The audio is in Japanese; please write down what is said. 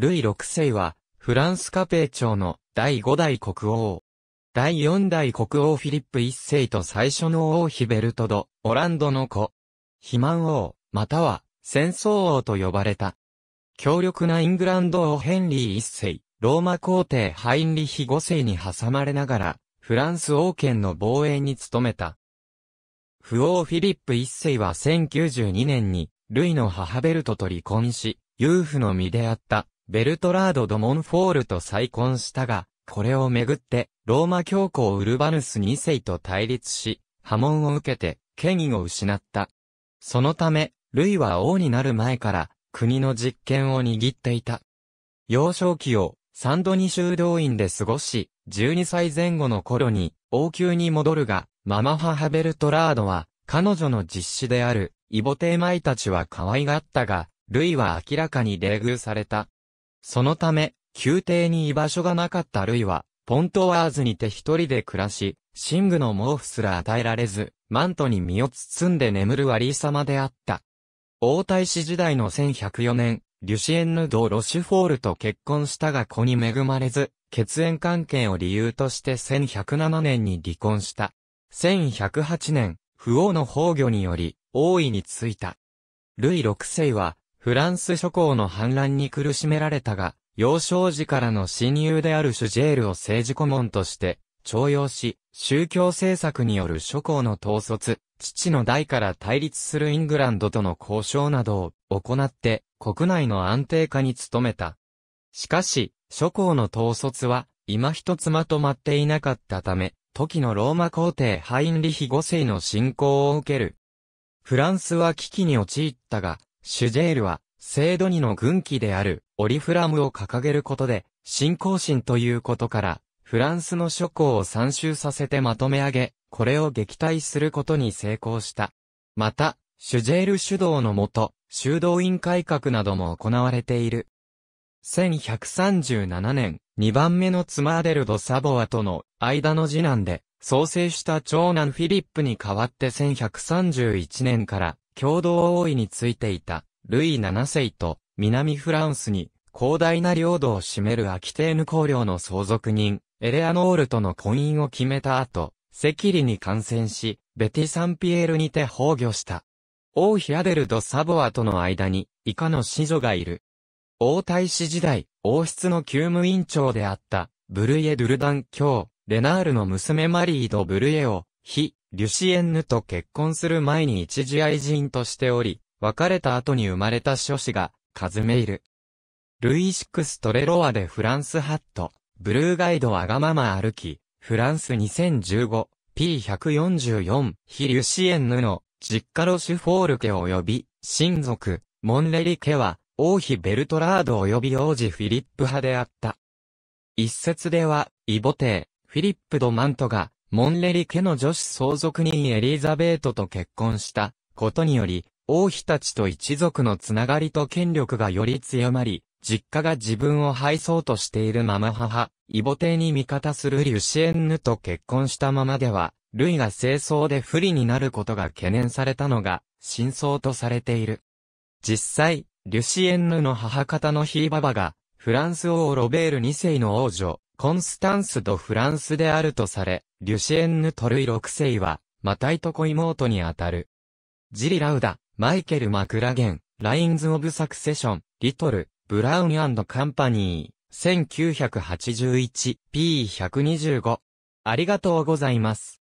ルイ6世は、フランスカペー朝の第5代国王。第4代国王フィリップ1世と最初の王妃ベルトド、オランドの子。肥満王、または戦争王と呼ばれた。強力なイングランド王ヘンリー1世、ローマ皇帝ハインリヒ5世に挟まれながら、フランス王権の防衛に努めた。不王フィリップ1世は1092年に、ルイの母ベルトと離婚し、裕福の身であったベルトラード・ド・モンフォールと再婚したが、これをめぐって、ローマ教皇ウルバヌス2世と対立し、波紋を受けて、権威を失った。そのため、ルイは王になる前から、国の実権を握っていた。幼少期を、サンドニ修道院で過ごし、12歳前後の頃に、王宮に戻るが、ママ母ベルトラードは、彼女の実子である、イボテーマイたちは可愛がったが、ルイは明らかに冷遇された。そのため、宮廷に居場所がなかったルイは、ポントワーズにて一人で暮らし、寝具の毛布すら与えられず、マントに身を包んで眠る割り様であった。王太子時代の1104年、リュシエンヌ・ド・ロシュフォールと結婚したが子に恵まれず、血縁関係を理由として1107年に離婚した。1108年、不王の崩御により、王位についた。ルイ6世は、フランス諸侯の反乱に苦しめられたが、幼少時からの親友であるシュジェールを政治顧問として、徴用し、宗教政策による諸侯の統率、父の代から対立するイングランドとの交渉などを行って、国内の安定化に努めた。しかし、諸侯の統率は、今一つまとまっていなかったため、時のローマ皇帝ハインリヒ5世の信仰を受ける。フランスは危機に陥ったが、シュジェールは、聖ドニの軍旗であるオリフラムを掲げることで、信仰心ということから、フランスの諸侯を参集させてまとめ上げ、これを撃退することに成功した。また、シュジェール主導のもと、修道院改革なども行われている。1137年、2番目のツマーデル・ド・サボアとの間の次男で、創生した長男フィリップに代わって1131年から共同王位についていた、ルイ7世と、南フランスに、広大な領土を占めるアキテーヌ公領の相続人、エレアノールとの婚姻を決めた後、赤痢に感染し、ベティ・サンピエールにて崩御した。王妃アデル・ド・サボアとの間に、以下の子女がいる。王太子時代、王室の急務委員長であった、ブルイエ・ドゥルダン卿、レナールの娘マリー・ド・ブルイエを、非、リュシエンヌと結婚する前に一時愛人としており、別れた後に生まれた諸子が、カズメイル。ルイ・シックス・トレロワでフランスハット、ブルーガイドわがまま歩き、フランス 2015P144 非リュシエンヌの実家ロシュフォール家及び親族モンレリ家は王妃ベルトラード及び王子フィリップ派であった。一説ではイボテー、フィリップ・ド・マントがモンレリ家の女子相続人エリザベートと結婚したことにより、王妃たちと一族のつながりと権力がより強まり、実家が自分をそうとしているママ母、イボテに味方するリュシエンヌと結婚したままでは、ルイが清掃で不利になることが懸念されたのが、真相とされている。実際、リュシエンヌの母方のヒーババが、フランス王ロベール2世の王女、コンスタンス・ド・フランスであるとされ、リュシエンヌ・トルイ6世は、マタイとこ妹にあたる。ジリ・ラウダ、マイケル・マクラゲン、ラインズ・オブ・サクセション、リトル、ブラウンカンパニー、1981、P125。ありがとうございます。